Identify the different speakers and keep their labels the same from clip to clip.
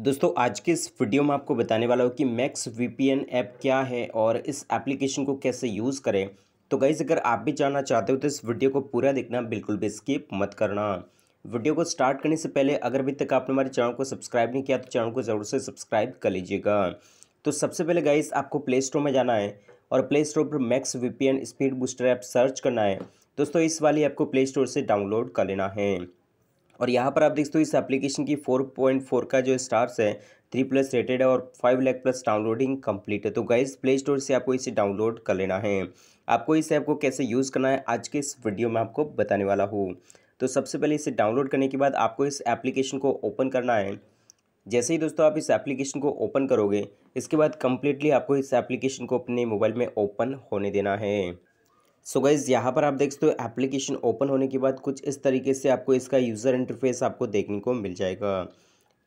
Speaker 1: दोस्तों आज के इस वीडियो में आपको बताने वाला हूँ कि मैक्स वीपीएन ऐप क्या है और इस एप्लीकेशन को कैसे यूज़ करें तो गाइज़ अगर आप भी जानना चाहते हो तो इस वीडियो को पूरा देखना बिल्कुल भी स्किप मत करना वीडियो को स्टार्ट करने से पहले अगर अभी तक आपने हमारे चैनल को सब्सक्राइब नहीं किया तो चैनल को ज़रूर से सब्सक्राइब कर लीजिएगा तो सबसे पहले गाइज़ आपको प्ले स्टोर में जाना है और प्ले स्टोर पर Max V speed booster app search करना है दोस्तों इस वाली ऐप को प्ले स्टोर से डाउनलोड कर लेना है और यहाँ पर आप देखते हो इस एप्लीकेशन की फोर पॉइंट फोर का जो स्टार्स है थ्री प्लस रेटेड है और five lakh plus downloading complete है तो गाइज प्ले स्टोर से आपको इसे डाउनलोड कर लेना है आपको इस ऐप को कैसे यूज़ करना है आज के इस वीडियो में आपको बताने वाला हूँ तो सबसे पहले इसे डाउनलोड करने के बाद आपको इस एप्लीकेशन को ओपन करना है जैसे ही दोस्तों आप इस एप्लीकेशन को ओपन करोगे इसके बाद कम्प्लीटली आपको इस एप्लीकेशन को अपने मोबाइल में ओपन होने देना है सो गाइज़ यहाँ पर आप देख सकते हो एप्लीकेशन ओपन होने के बाद कुछ इस तरीके से आपको इसका यूज़र इंटरफेस आपको देखने को मिल जाएगा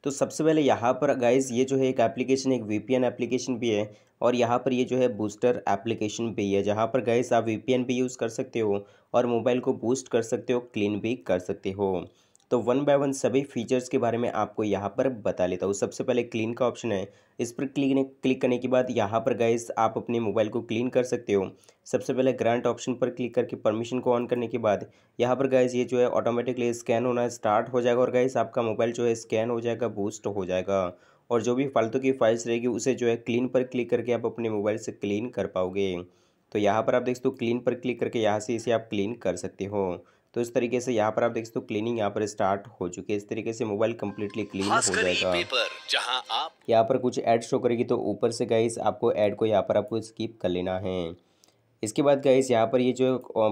Speaker 1: तो सबसे पहले यहाँ पर गाइज़ ये जो है एक एप्लीकेशन एक वीपीएन एप्लीकेशन भी है और यहाँ पर ये जो है बूस्टर एप्लीकेशन भी है जहाँ पर गाइज़ आप वीपीएन भी यूज़ कर सकते हो और मोबाइल को बूस्ट कर सकते हो क्लीन भी कर सकते हो तो वन बाय वन सभी फीचर्स के बारे में आपको यहाँ पर बता लेता हूँ सबसे पहले क्लीन का ऑप्शन है इस पर क्लिक क्लिक करने के बाद यहाँ पर गाइस आप अपने मोबाइल को क्लीन कर सकते हो सबसे पहले ग्रांट ऑप्शन पर क्लिक करके परमिशन को ऑन करने के बाद यहाँ पर गाइस ये जो है ऑटोमेटिकली स्कैन होना स्टार्ट हो जाएगा और गाइस आपका मोबाइल जो है स्कैन हो जाएगा बूस्ट हो जाएगा और जो भी फालतू की फाइल्स रहेगी उसे जो है क्लीन पर क्लिक करके आप अपने मोबाइल से क्लीन कर पाओगे तो यहाँ पर आप देख सकते हो क्लीन पर क्लिक करके यहाँ से इसे आप क्लीन कर सकते हो तो इस तरीके से यहाँ पर आप देख सकते हो क्लीनिंग यहाँ पर स्टार्ट हो चुकी है इस तरीके से मोबाइल कम्प्लीटली क्लीन हो जाएगा जहाँ आप यहाँ पर कुछ ऐड शो करेगी तो ऊपर से गाइस आपको ऐड को यहाँ पर आपको स्किप कर लेना है इसके बाद इस यहाँ पर ये जो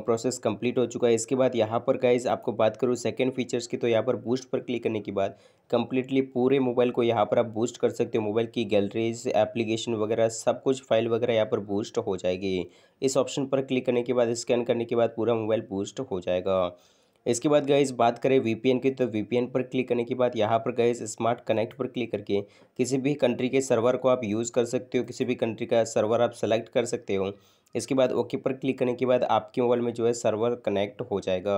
Speaker 1: प्रोसेस कंप्लीट हो चुका है इसके बाद यहाँ पर गए आपको बात करूँ सेकंड फीचर्स की तो यहाँ पर बूस्ट पर क्लिक करने के बाद कंप्लीटली पूरे मोबाइल को यहाँ पर आप बूस्ट कर सकते हो मोबाइल की गैलरीज एप्लीकेशन वगैरह सब कुछ फाइल वगैरह यहाँ पर बूस्ट हो जाएगी इस ऑप्शन पर क्लिक करने के बाद स्कैन करने के बाद पूरा मोबाइल बूस्ट हो जाएगा इसके बाद गए बात करें वीपीएन की तो वीपीएन पर क्लिक करने के बाद यहाँ पर गए स्मार्ट कनेक्ट पर क्लिक करके किसी भी कंट्री के सर्वर को आप यूज़ कर सकते हो किसी भी कंट्री का सर्वर आप सेलेक्ट कर सकते हो इसके बाद ओके पर क्लिक करने के बाद आपके मोबाइल में जो है सर्वर कनेक्ट हो जाएगा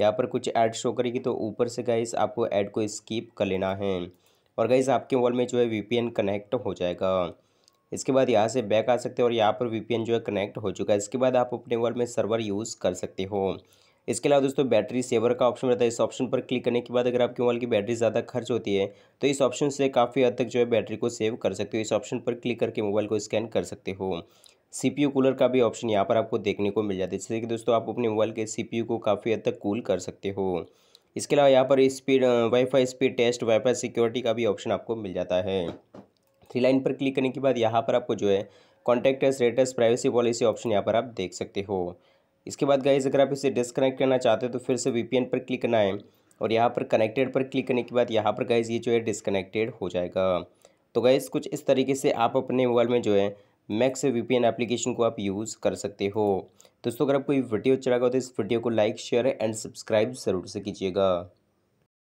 Speaker 1: यहाँ पर कुछ ऐड शो करेगी तो ऊपर से गाइस आपको ऐड को स्किप कर लेना है और गाइस आपके मोबाइल में जो है वीपीएन कनेक्ट हो जाएगा इसके बाद यहाँ से बैक आ सकते हो और यहाँ पर वीपीएन जो है कनेक्ट हो चुका है इसके बाद आप अपने मोबाइल में सर्वर यूज़ कर सकते हो इसके अलावा दोस्तों बैटरी सेवर का ऑप्शन रहता है इस ऑप्शन पर क्लिक करने के बाद अगर आपके मोबाइल की बैटरी ज़्यादा खर्च होती है तो इस ऑप्शन से काफ़ी हद तक जो है बैटरी को सेव कर सकते हो इस ऑप्शन पर क्लिक करके मोबाइल को स्कैन कर सकते हो सीपीयू कूलर का भी ऑप्शन यहाँ पर आपको देखने को मिल जाता है जिससे कि दोस्तों आप अपने मोबाइल के सीपीयू को काफ़ी हद तक कूल कर सकते हो इसके अलावा यहाँ पर speed wifi speed test wifi security का भी ऑप्शन आपको मिल जाता है थ्री लाइन पर क्लिक करने के बाद यहाँ पर आपको जो है contact status privacy policy option यहाँ पर आप देख सकते हो इसके बाद गाइज अगर आप इसे डिसकनेक्ट करना चाहते हो तो फिर से एन पर क्लिक करना है और यहाँ पर कनेक्टेड पर क्लिक करने के बाद यहाँ पर गाइज ये जो है डिसकनेक्टेड हो जाएगा तो गाइज कुछ इस तरीके से आप अपने मोबाइल में जो है मैक्स वी एप्लीकेशन को आप यूज़ कर सकते हो दोस्तों अगर आपको ये वीडियो अच्छा लगा तो इस वीडियो को लाइक शेयर एंड सब्सक्राइब ज़रूर से कीजिएगा